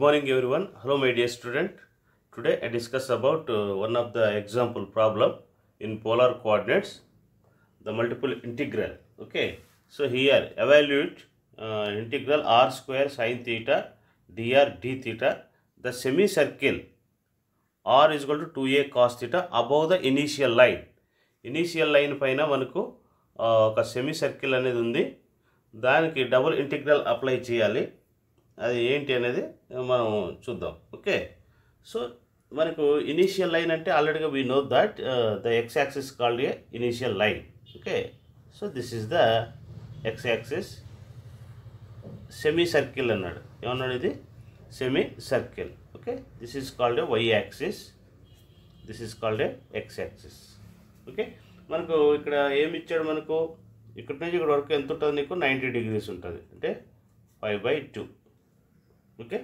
Good morning everyone. Hello my dear student. Today I discuss about uh, one of the example problem in polar coordinates, the multiple integral. Okay. So here evaluate uh, integral r square sine theta dr d theta. The semicircle r is equal to 2a cos theta above the initial line. Initial line పైన మనకు ఒక semi circle అనేది ఉంది దానికి double integral apply చేయాలి అది ఏంటి అనేది మనం చూద్దాం ఓకే సో మనకు ఇనీషియల్ లైన్ అంటే ఆల్రెడీగా we know that the X axis called a initial line okay so this is the X axis semi circle అన్నాడు ఏమన్నాడు ఇది semi circle okay this is called a Y axis this is called a X axis okay మనకు ఇక్కడ ఏమి ఇచ్చాడు మనకు ఇక్కడ నుంచి ఇక్కడ వరకు ఎంత ఉంటుంది నీకు నైంటీ డిగ్రీస్ ఉంటుంది అంటే ఫైవ్ బై టూ ఓకే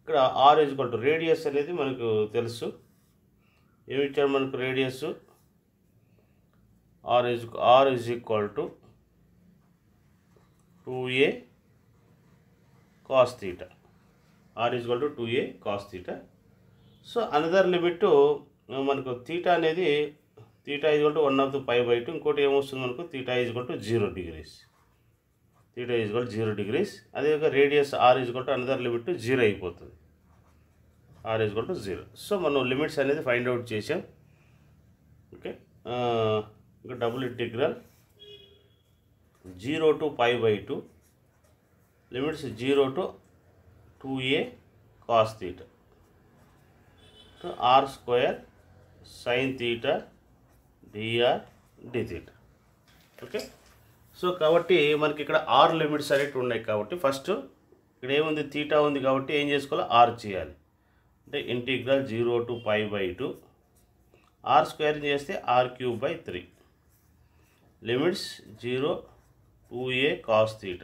ఇక్కడ ఆర్ ఈజ్ టు రేడియస్ అనేది మనకు తెలుసు ఏమి ఇచ్చారు మనకు radius R is R is equal to two a cos theta R is to two a cos theta so another limit మనకు తీటా అనేది theta is to one of the pi బయట ఇంకోటి ఏమొస్తుంది మనకు theta is to zero degrees theta equal zero degrees అదేవిధంగా radius are equal to another limit zero అయిపోతుంది are equal to zero so మనం limits అనేది ఫైండ్ అవుట్ చేసాం okay ఇంకా double integral zero to pi by two limits zero to two a cos theta R square sine theta d R d theta okay so కాబట్టి మనకి ఇక్కడ ఆరు limits అనేవి ఉన్నాయి కాబట్టి ఫస్ట్ ఇక్కడ ఏముంది తీటా ఉంది కాబట్టి ఏం చేసుకోవాలి ఆర్ చేయాలి అంటే integral zero to pi by two R square చేస్తే R cube by three limits zero to a cos theta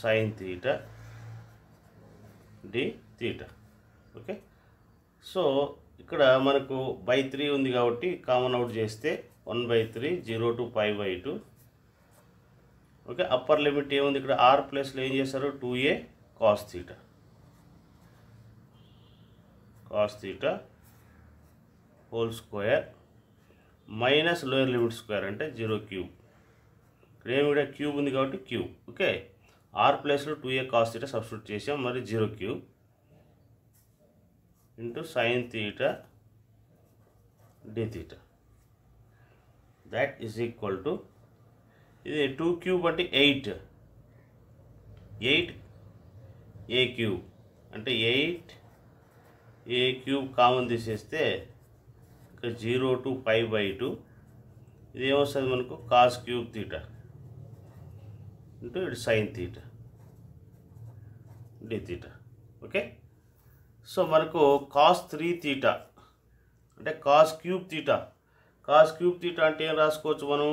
sine theta d theta okay so ఇక్కడ మనకు బై త్రీ ఉంది కాబట్టి కామన్ అవుట్ చేస్తే one by three zero to five by two okay upper limit ఏముంది ఇక్కడ R ప్లస్లో ఏం చేశారు two a cos theta cos theta whole square minus lower limit square అంటే జీరో క్యూబ్ ఇక్కడ ఏమి కూడా క్యూబ్ ఉంది కాబట్టి క్యూబ్ ఓకే ఆర్ ప్లస్లో two a cos theta substitute చేసాం మరి zero cube into sine theta d theta that is equal to ఇది టూ క్యూబ్ అంటే ఎయిట్ ఎయిట్ ఏ క్యూబ్ అంటే ఎయిట్ ఏ క్యూబ్ కామన్ తీసేస్తే ఇక zero to five by two ఇది ఏమొస్తుంది మనకు కాస్ క్యూబ్ తీట ఇంటూ ఇటు sine theta d theta okay so మనకు కాస్ త్రీ తీట అంటే cos cube theta cos cube theta అంటే ఏం రాసుకోవచ్చు మనం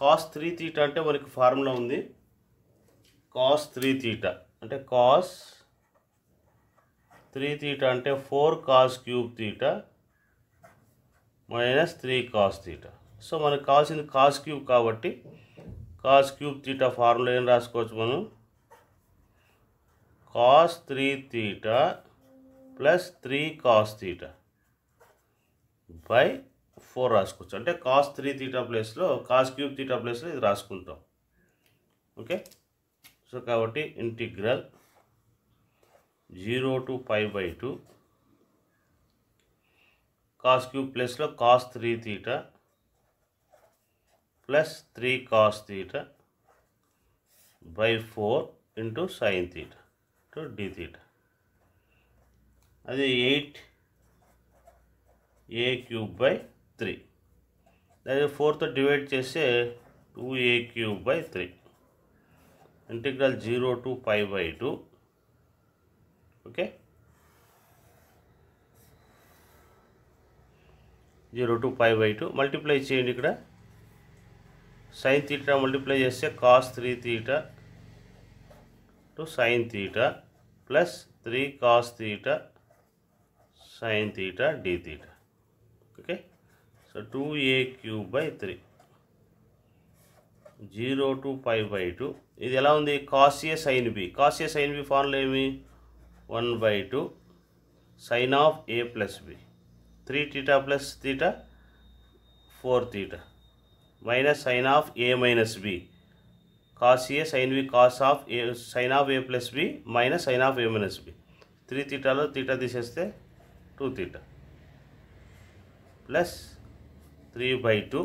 కాస్ త్రీ తీట అంటే మనకి ఫార్ములా ఉంది కాస్ త్రీ తీట అంటే కాస్ త్రీ తీట అంటే four cos cube theta minus three cos theta so మనకు కావాల్సింది కాస్ క్యూబ్ కాబట్టి కాస్ క్యూబ్ తీట ఫార్ములా ఏం రాసుకోవచ్చు మనం cos three theta plus three cos theta by four రాసుకోవచ్చు అంటే కాస్ త్రీ తీటా ప్లేస్లో కాస్ క్యూబ్ తీటా ప్లేస్లో ఇది రాసుకుంటాం ఓకే సో కాబట్టి integral zero to pi by two cos cube ప్లస్లో cos three theta plus three cos theta by four into sine theta to d theta అది eight a cube by three దాన్ని ఫోర్తో divide చేస్తే two a cube by three integral zero to five by two okay zero two five by two multiply చేయండి ఇక్కడ sine theta multiply చేస్తే cos three theta to sine theta plus three cos theta sine theta d theta so two a cube by three zero to five by two ఇది ఎలా ఉంది కాసియస్ sine B కాసియస్ sine B formula ఏమి one by two sine of A plus B three theta plus theta four theta minus sine of A minus B cos sine B cos of A sine of A plus B minus sine of A minus B three తీటాలో theta తీసేస్తే two theta plus three by two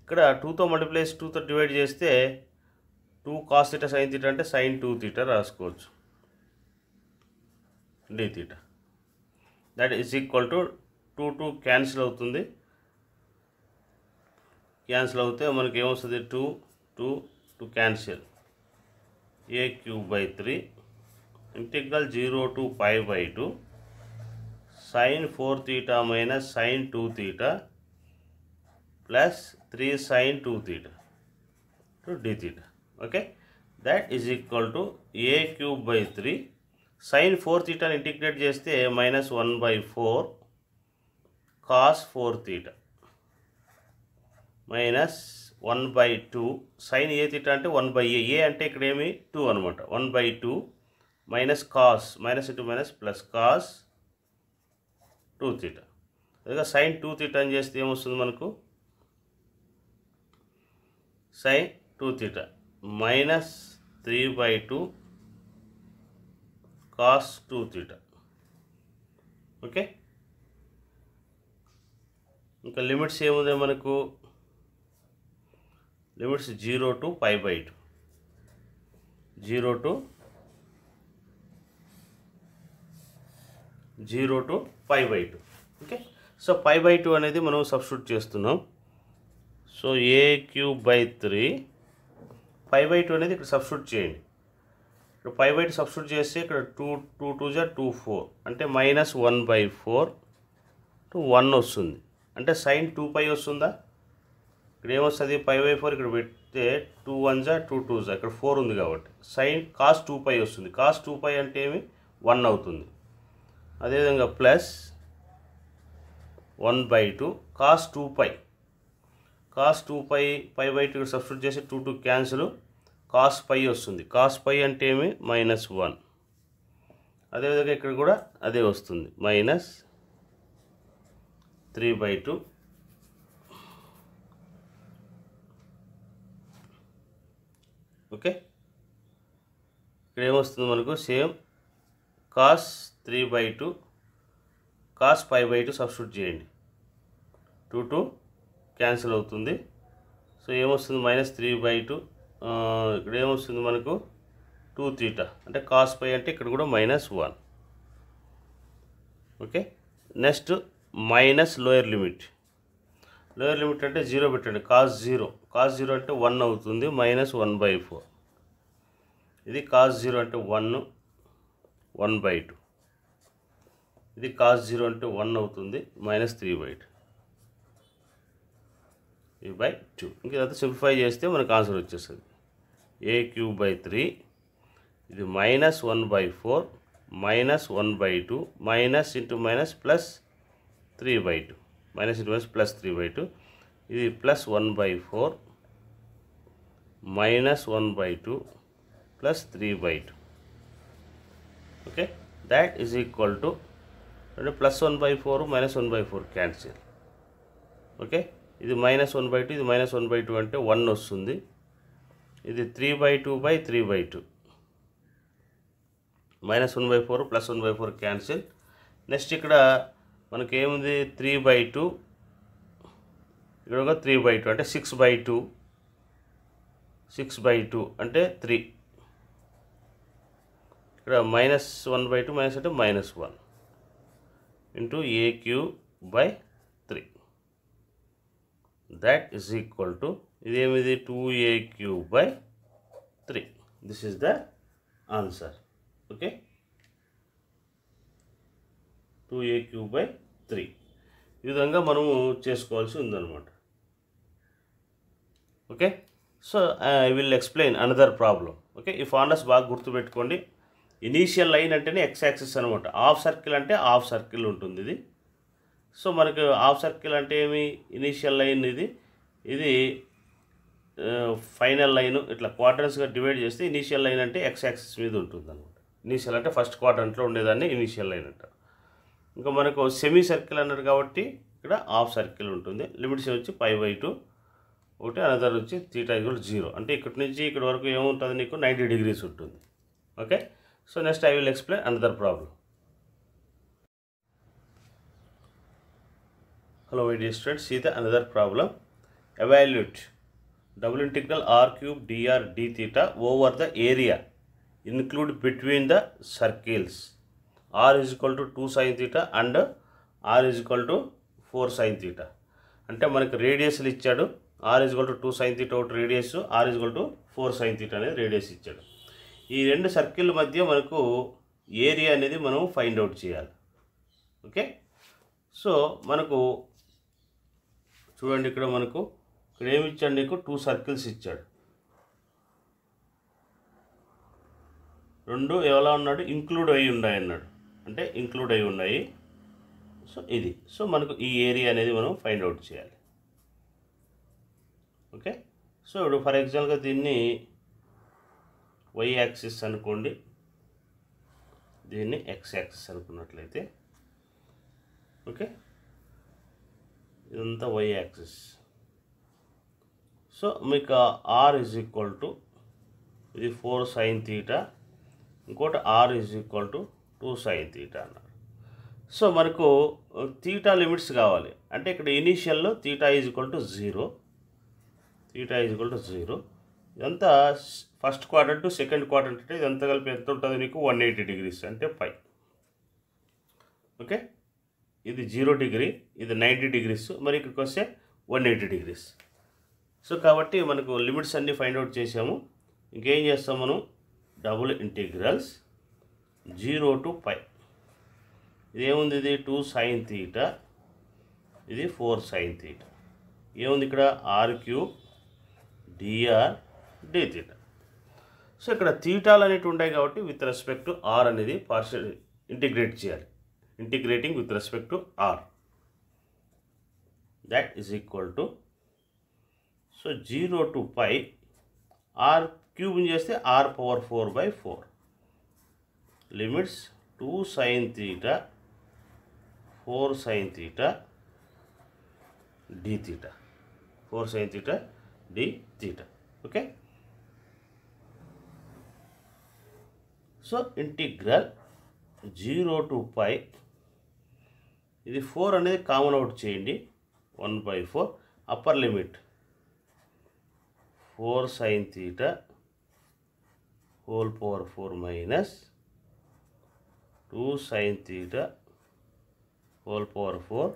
ఇక్కడ టూతో multiplies టూతో divide చేస్తే two cos theta sine theta అంటే sign two theta రాసుకోవచ్చు d theta that is equal to two two cancel అవుతుంది cancel అవుతే మనకి ఏమొస్తుంది two two two cancel a cube by three integral zero to five by two sine four theta minus sine two theta + 3 sin 2θ 2 digit okay that is equal to a³ / 3 sin 4θ integrate చేస్తే -1 / 4 cos 4θ - 1 / 2 sin aθ అంటే 1 / a a అంటే ఇక్కడ ఏమీ 2 అన్నమాట 1 / 2 - cos - 2 -+ cos 2θ ఇద sign 2θ అంటే చేస్తే ఏమొస్తుంది మనకు sine two theta minus three by two cos two theta okay ఇంకా లిమిట్స్ ఏముంది మనకు limits zero to five by two zero to zero to five by two okay so five by two అనేది మనం substitute చేస్తున్నాం so a cube by three five by two అనేది ఇక్కడ substitute చేయండి ఇక్కడ ఫైవ్ బై టూ సబ్స్టిట్యూట్ చేస్తే ఇక్కడ two two two జా టూ ఫోర్ అంటే minus one by four to one వస్తుంది అంటే సైన్ టూ పై వస్తుందా ఇక్కడ ఏమొస్తుంది ఫైవ్ బై ఫోర్ ఇక్కడ పెడితే టూ వన్ జా టూ టూ జా ఇక్కడ ఫోర్ ఉంది కాబట్టి సైన్ కాస్ టూ పై వస్తుంది కాస్ టూ పై అంటే ఏమి వన్ అవుతుంది అదేవిధంగా plus one by two cos two pi cos two pi pi by two substitute చేసి two two cancel cos pi వస్తుంది కాస్ పై అంటే ఏమి మైనస్ వన్ అదేవిధంగా ఇక్కడ కూడా అదే వస్తుంది minus three by two okay ఇక్కడ ఏమొస్తుంది మనకు same cos three by two cos five by two substitute చేయండి టూ టూ క్యాన్సిల్ అవుతుంది సో ఏమొస్తుంది మైనస్ త్రీ బై టూ ఇక్కడ ఏమొస్తుంది మనకు టూ తీటా అంటే కాస్ పై అంటే ఇక్కడ కూడా minus one okay next minus lower limit lower limit అంటే జీరో పెట్టండి కాస్ జీరో కాస్ జీరో అంటే వన్ అవుతుంది మైనస్ వన్ బై ఫోర్ ఇది కాస్ జీరో అంటే వన్ వన్ బై టూ ఇది కాస్ జీరో అంటే వన్ అవుతుంది మైనస్ త్రీ బై టూ ఈ బై టూ ఇంక ఇదంతా సింప్లిఫై చేస్తే మనకు ఆన్సర్ వచ్చేస్తుంది ఏ క్యూబ్ బై త్రీ ఇది minus one by four minus one by two minus into minus plus three by two minus into minus plus three by two ఇది plus one by four minus one by two plus three by two okay that is equal to అంటే plus one by four minus one by four cancel okay ఇది minus one by two ఇది minus one by two అంటే one వస్తుంది ఇది three by two by three by two minus one by four plus one by four cancel next ఇక్కడ మనకి ఏముంది three by two ఇక్కడ ఒక త్రీ బై టూ అంటే six by two six by two అంటే త్రీ ఇక్కడ minus one by two minus అంటే minus one into a q by that is equal to ఇదేమిది two a cube by three this is the answer okay two a cube by three ఈ విధంగా మనము చేసుకోవాల్సి ఉందన్నమాట okay so I will explain another problem okay ఈ ఫార్నర్స్ బాగా గుర్తుపెట్టుకోండి ఇనీషియల్ లైన్ అంటేనే ఎక్స్ యాక్సెస్ అనమాట హాఫ్ సర్కిల్ అంటే హాఫ్ సర్కిల్ ఉంటుంది ఇది సో మనకు హాఫ్ సర్కిల్ అంటే ఏమి ఇనీషియల్ లైన్ ఇది ఇది ఫైనల్ లైన్ ఇట్లా క్వార్టర్స్గా డివైడ్ చేస్తే ఇనీషియల్ లైన్ అంటే ఎక్స్ యాక్సిస్ మీద ఉంటుంది అనమాట ఇనీషియల్ అంటే ఫస్ట్ క్వార్టర్లో ఉండేదాన్ని ఇనీషియల్ లైన్ అంటారు ఇంకా మనకు సెమీ సర్కిల్ అన్నారు కాబట్టి ఇక్కడ హాఫ్ సర్కిల్ ఉంటుంది లిమిట్స్ వచ్చి పై బై టూ ఒకటి అనదర్ వచ్చి థీటా ఈక్వల్ జీరో అంటే ఇక్కడి నుంచి ఇక్కడ వరకు ఏముంటుంది నీకు నైంటీ డిగ్రీస్ ఉంటుంది okay so next I will explain another problem hello why dear student see the another problem evaluate double integral r cube d r d theta over the area include between the circles r equal to two sine theta and r equal to four sine theta అంటే మనకి రేడియస్లు ఇచ్చాడు are equal to two sine theta ఒకటి radius are equal to four sine theta అనేది radius ఇచ్చాడు ఈ రెండు circle మధ్య మనకు ఏరియా అనేది మనం ఫైండ్ అవుట్ చేయాలి ఓకే సో మనకు చూడండి ఇక్కడ మనకు ఇక్కడ ఏమి ఇచ్చాడు నీకు టూ సర్కిల్స్ ఇచ్చాడు రెండు ఎలా ఉన్నాడు ఇంక్లూడ్ అయి ఉన్నాయి అన్నాడు అంటే ఇంక్లూడ్ అయి ఉన్నాయి సో ఇది సో మనకు ఈ ఏరియా అనేది మనం ఫైండ్ అవుట్ చేయాలి ఓకే సో ఇప్పుడు ఫర్ ఎగ్జాంపుల్గా దీన్ని వై యాక్సిస్ అనుకోండి దీన్ని ఎక్స్ యాక్సిస్ అనుకున్నట్లయితే ఓకే ఇదంతా వై యాక్సిస్ సో మీకు ఆర్ ఈజ్ ఈక్వల్ టు ఇది ఫోర్ సైన్ తీటా ఇంకోటి r is equal to two sine theta అన్నారు సో మనకు తీటా లిమిట్స్ కావాలి అంటే ఇక్కడ ఇనీషియల్లో theta is equal to zero theta is equal to zero ఇదంతా first quarter to second quarter అంటే ఇదంతా కలిపి ఎంత ఉంటుంది నీకు వన్ ఎయిటీ డిగ్రీస్ అంటే ఫైవ్ ఓకే ఇది జీరో డిగ్రీ ఇది నైంటీ డిగ్రీస్ మరి ఇక్కడికి వస్తే వన్ ఎయిటీ డిగ్రీస్ సో కాబట్టి మనకు లిమిట్స్ అన్నీ ఫైండ్ అవుట్ చేసాము ఇంకేం చేస్తాం మనం డబుల్ ఇంటిగ్రల్స్ జీరో టు ఇది ఇదేముంది ఇది టూ సైన్ తీటా ఇది ఫోర్ సైన్ తీటా ఏముంది ఇక్కడ r cube d r d theta so ఇక్కడ తీటాలు అనేవి ఉంటాయి కాబట్టి విత్ రెస్పెక్ట్ ఆర్ అనేది పార్షల్ ఇంటిగ్రేట్ చేయాలి integrating with respect to r that is equal to so 0 to pi r cube in చేస్తే r power 4 by 4 limits 2 sin theta 4 sin theta d theta 4 sin theta d theta okay so integral 0 to pi இதே 4 అనేది common out చేయండి 1/4 upper limit 4 sin θ ^ 4 - 2 sin θ ^ 4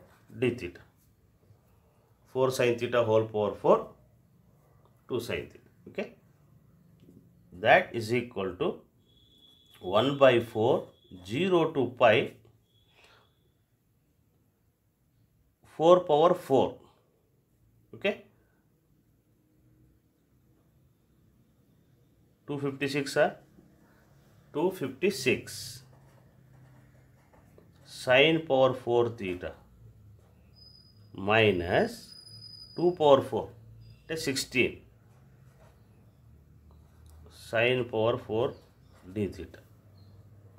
డిజిట్ 4 sin θ ^ 4 2 sin โอเค that is equal to 1/4 0 to π 4 power 4 okay 256 are 256 sine power 4 theta minus 2 power 4 that is 16 sine power 4 d theta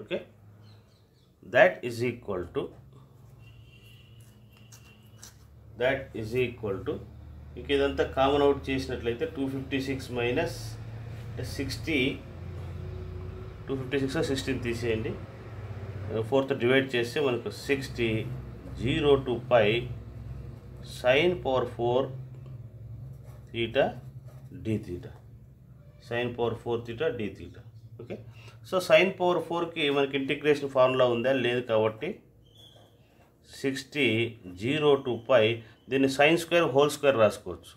okay that is equal to that is equal to ఇక ఇదంతా common out చేసినట్లయితే two fifty six minus sixty two fifty six sixteen తీసేయండి fourth divide చేస్తే మనకు sixty zero two pi sine power four theta d theta sine power four theta d theta okay so sine power ఫోర్కి మనకి integration formula ఉందా లేదు కాబట్టి sixty zero two pi దీన్ని sine square whole square రాసుకోవచ్చు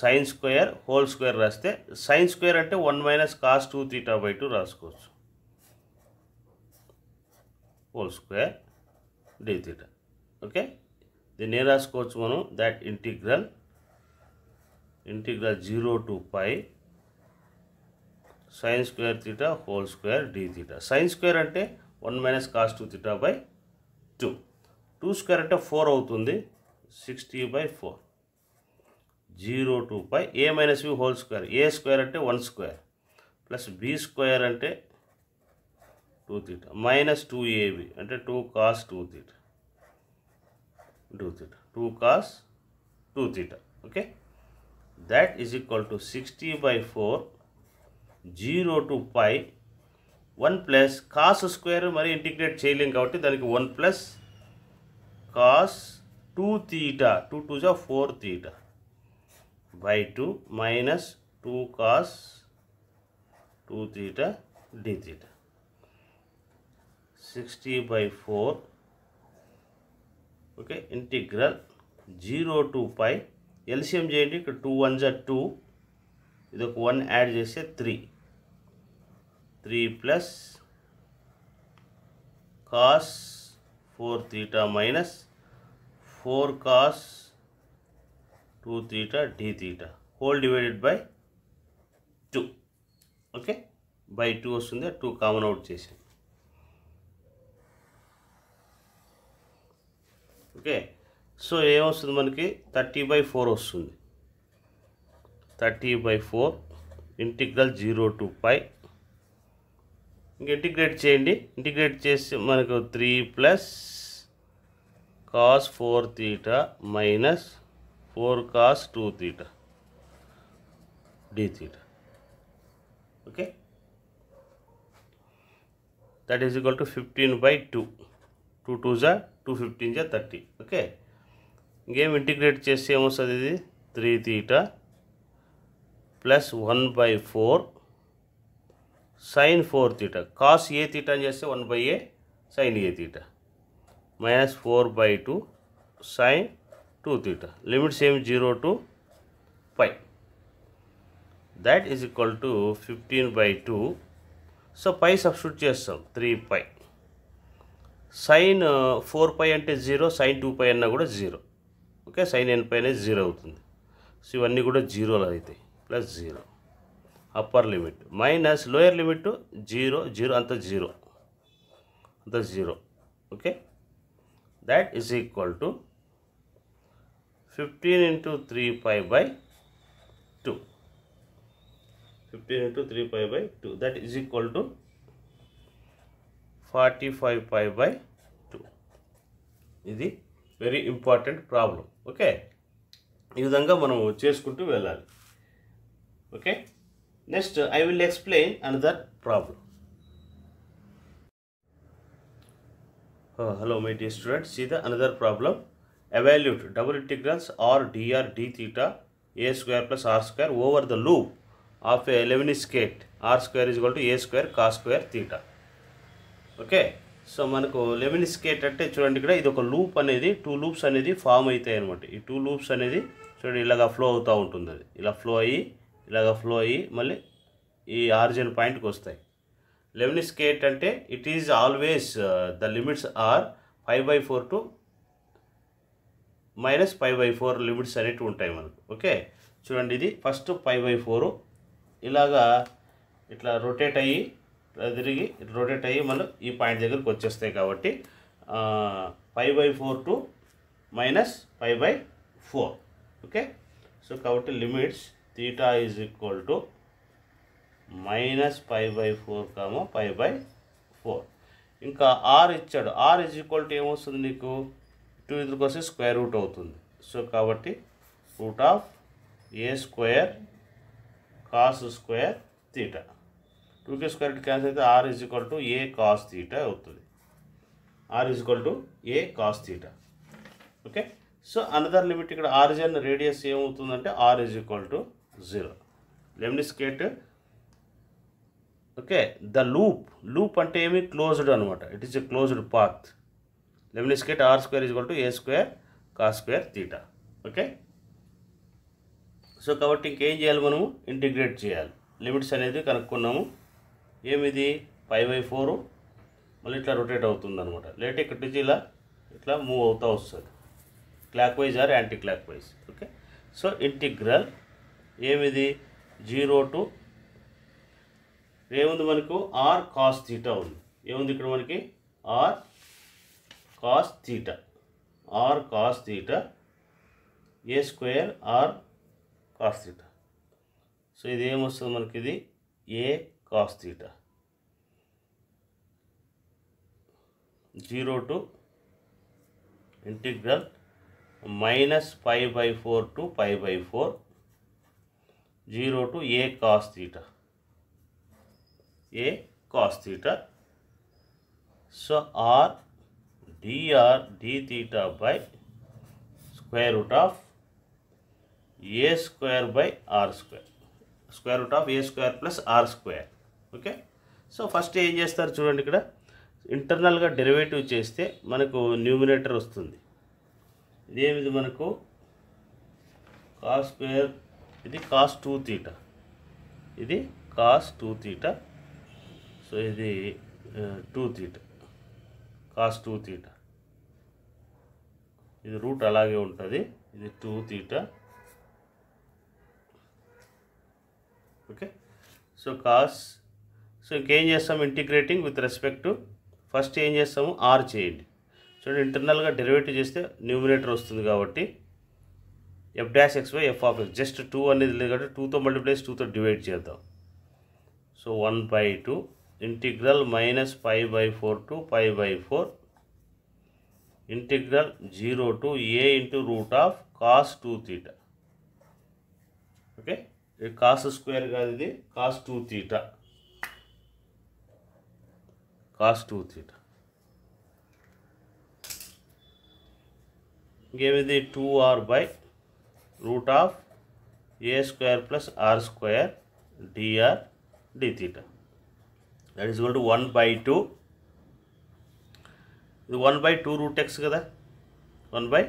sine square whole square రాస్తే sine square అంటే one minus cos two theta by two రాసుకోవచ్చు whole square d theta okay దీన్ని ఏం రాసుకోవచ్చు మనం that integral integral zero to pi sine square theta whole square d theta sine square అంటే one minus cos two theta by two two square అంటే four అవుతుంది sixty by four zero two by a minus B whole square a square అంటే one square plus b square అంటే two theta minus two a b అంటే two cos two theta two theta two cos two theta okay that is equal to sixty by four zero two five one plus cos square మరి integrate చేయలేం కాబట్టి దానికి one plus cos two theta two two జా four theta by two minus two cos two theta d theta sixty by four okay integral zero two pi LCM చేయండి ఇక్కడ two one జా two ఇది ఒక one add చేస్తే three three plus cos four theta minus four cos two theta d theta whole divided by two okay by two వస్తుంది two common out చేసాం okay so ఏమొస్తుంది మనకి థర్టీ బై ఫోర్ వస్తుంది thirty by four integral zero to five ఇంక integrate చేయండి integrate చేసి మనకు three plus cos four theta minus four cos two theta d theta okay that is equal to fifteen by two two two జా two fifteen జా thirty okay ఇంకేం integrate చేస్తే ఏమొస్తుంది ఇది three theta plus one by four sine four theta cos a theta అని చేస్తే one by a sine a theta minus four by two sine two theta limits ఏమి zero to pi that is equal to fifteen by two so pi substitute చేస్తాం three pi sine four pi అంటే zero sine two pi అన్నా కూడా zero okay sine n pi అనేది zero అవుతుంది so ఇవన్నీ కూడా జీరోలు అవుతాయి plus zero upper limit minus lower limit zero zero అంత జీరో అంత zero okay that is equal to fifteen into three five by two fifteen into three five by two that is equal to forty five five by two ఇది very important problem okay ఈ విధంగా మనం చేసుకుంటూ వెళ్ళాలి okay next I will explain another problem hello my dear student see the another problem evaluate double integrals r d r d theta a square plus r square over the loop of a lemniscate r square is to a square cos square theta okay so మనకు lemniscate అంటే చూడండి ఇక్కడ ఇది ఒక loop అనేది two loops అనేది form అవుతాయి అనమాట ఈ టూ లూప్స్ అనేది చూడండి ఇలాగా ఫ్లో అవుతూ ఉంటుంది ఇలా ఫ్లో అయ్యి ఇలాగ ఫ్లో అయ్యి మళ్ళీ ఈ ఆరిజిన్ పాయింట్కి వస్తాయి లెవెన్ స్కేట్ అంటే it is always the limits are five by four to minus five by four limits అనేటివి ఉంటాయి మనకు ఓకే చూడండి ఇది ఫస్ట్ ఫైవ్ బై ఫోరు ఇలాగా ఇట్లా రొటేట్ అయ్యి తిరిగి రొటేట్ అయ్యి మళ్ళీ ఈ పాయింట్ దగ్గరకు వచ్చేస్తాయి కాబట్టి five by four to minus five by four okay so కాబట్టి limits theta is equal to minus five by four కామో ఫైవ్ బై ఫోర్ ఇంకా ఆర్ ఇచ్చాడు ఆర్ ఈజ్ ఈక్వల్ టు ఏమొస్తుంది నీకు టూ ఇద్దరికి వస్తే స్క్వేర్ రూట్ అవుతుంది సో కాబట్టి root of a square cos square theta టూకే స్క్వేర్ రూట్ అయితే r is equal to a cos theta అవుతుంది r is equal to a cos theta okay so another limit ఇక్కడ origin radius ఏమవుతుందంటే r is equal to zero lemniscate okay the loop loop అంటే ఏమి closed అనమాట it is a closed path lemniscate r square is to a square cos square theta okay so కాబట్టి ఇంకేం చేయాలి మనము integrate చేయాలి limits అనేది కనుక్కున్నాము ఏమిది ఫైవ్ బై ఫోరు మళ్ళీ ఇట్లా రొటేట్ అవుతుంది అనమాట లేట్ ఇక్కడ నుంచి ఇలా ఇట్లా మూవ్ అవుతూ వస్తుంది clockwise or anticlockwise okay so integral ఏమిది జీరో టు ఏముంది మనకు ఆర్ కాస్ థీటా ఉంది ఏముంది ఇక్కడ మనకి r cos theta r cos theta a square r cos theta so ఇది ఏమొస్తుంది మనకి ఇది a cos theta zero to integral minus five by four to five by four zero to a cos theta a cos theta so r d r d theta by square root of a square by r square square root of a square plus r square okay so first ఏం చేస్తారు చూడండి ఇక్కడ ఇంటర్నల్గా derivative చేస్తే మనకు numerator వస్తుంది ఇదేమిది మనకు కాస్ స్క్వేర్ ఇది కాస్ టూ తీట ఇది కాస్ టూ తీట సో ఇది two theta cos two theta ఇది రూట్ అలాగే ఉంటుంది ఇది two theta okay so cos so ఇంకేం చేస్తాం integrating with respect to first ఏం చేస్తాము ఆర్ చేయండి చూడండి ఇంటర్నల్గా డెరివేటివ్ చేస్తే న్యూమినేటర్ వస్తుంది కాబట్టి f dash x y f of x just two అనేది కాబట్టి టూతో మల్టిప్లై టూతో డివైడ్ చేద్దాం so one by two integral minus five by four to five by four integral zero to a into root of cos two theta okay ఇది cos square కాదు ఇది cos two theta cos two theta ఇంకేమిది two r by root of a square plus r square d r d theta that is two one by two one by two root x कदा one by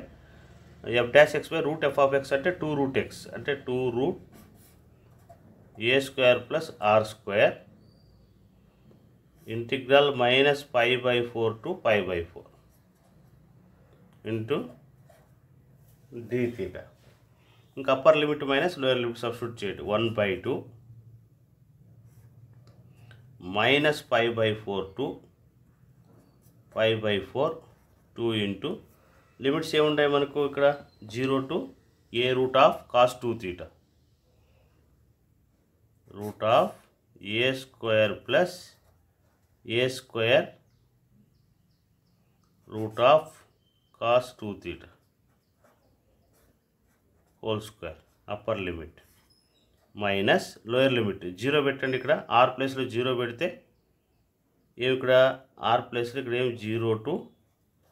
f dash x by root f of x अटे two root x अटे two root a square plus r square integral minus five by four to five by four into d theta ఇంకా upper limit minus lower limit substitute చేయండి one by two minus five by four two five by four two into limits ఏముంటాయి మనకు ఇక్కడ zero to a root of cos two theta root of a square plus a square root of cos two theta whole square upper limit minus lower limit zero పెట్టండి ఇక్కడ are ప్లేస్లో zero పెడితే ఏమి ఇక్కడ are ప్లేస్లో ఇక్కడ ఏమి zero to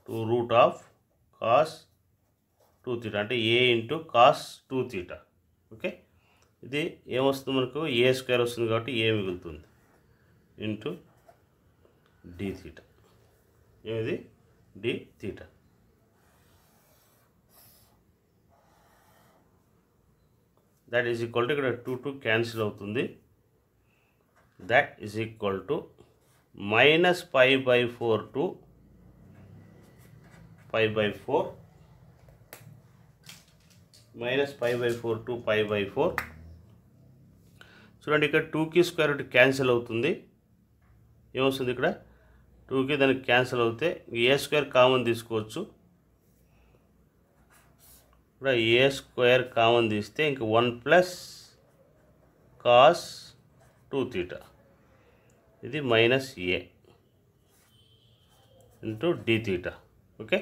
two root of cos two theta అంటే a into cos two theta okay ఇది ఏమొస్తుంది మనకు ఏ స్క్వేర్ వస్తుంది కాబట్టి ఏ మిగులుతుంది ఇంటూ డి తీటా ఏమిది d theta that is equal to ఇక్కడ టూ టూ క్యాన్సిల్ అవుతుంది that is equal to minus five by four to five by four minus five by four to five by four చూడండి ఇక్కడ టూకి square root cancel అవుతుంది ఏమొస్తుంది ఇక్కడ టూకి దానికి క్యాన్సిల్ అవుతే ఏ స్క్వేర్ కామన్ తీసుకోవచ్చు ఇప్పుడు ఏ స్క్వేర్ కామన్ తీస్తే ఇంక one plus cos two theta ఇది minus a into d theta okay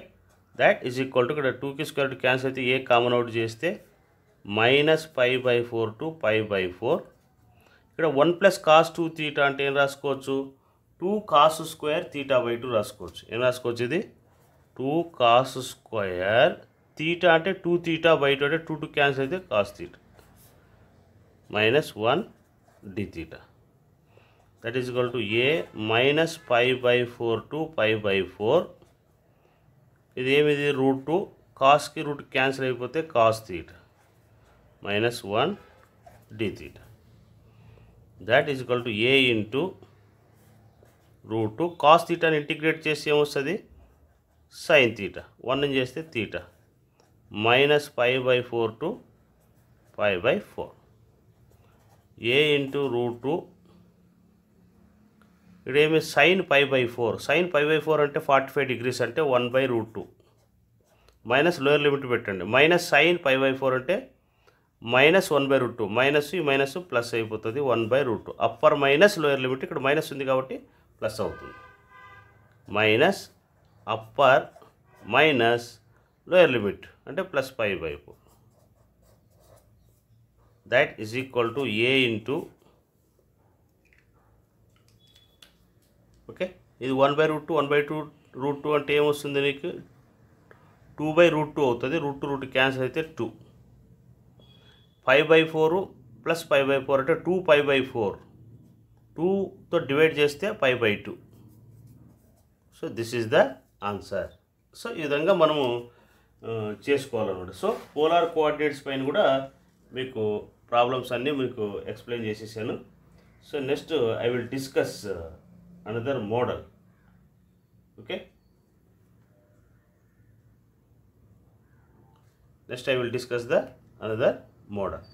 that is equal to ఇక్కడ టూకి స్క్వేర్ క్యాన్సిల్ అయితే ఏ కామన్ అవుట్ చేస్తే minus five by four to five by four ఇక్కడ one plus cos two theta అంటే ఏం రాసుకోవచ్చు two cos square theta by two రాసుకోవచ్చు ఏం రాసుకోవచ్చు ఇది టూ కాస్ స్క్వేర్ తీట అంటే టూ తీటా బయట టూ అంటే టూ టూ క్యాన్సిల్ అయితే cos theta minus one d theta that is equal to a minus five by four to five by four ఇది ఏమిది రూట్ టూ కాస్కి root cancel అయిపోతే cos theta minus one d theta that is equal to a into root two cos తీటాని integrate చేసి ఏమొస్తుంది sine theta one చేస్తే theta minus five by four to five by four a into root two ఏమి sine five by four sine five by four అంటే forty five degrees అంటే one by root two minus lower limit పెట్టండి minus sine five by four అంటే minus one by root two minus ఈ minus plus అయిపోతుంది one by root two upper minus lower limit ఇక్కడ minus ఉంది కాబట్టి plus అవుతుంది minus upper minus lower limit అంటే plus పై వైపు that is equal to a into okay ఇది one by root two one by two root two అంటే ఏమొస్తుంది నీకు టూ బై రూట్ టూ అవుతుంది రూట్ టూ రూట్ క్యాన్సిల్ అయితే two five by four plus five by four అంటే two five by four టూతో divide చేస్తే five by two so this is the answer so ఈ విధంగా మనము చేసుకోవాలన్నమాట సో పోలార్ కోఆర్డినేట్స్ పైన కూడా మీకు ప్రాబ్లమ్స్ అన్నీ మీకు ఎక్స్ప్లెయిన్ చేసేసాను so next I will discuss another model okay next I will discuss the another model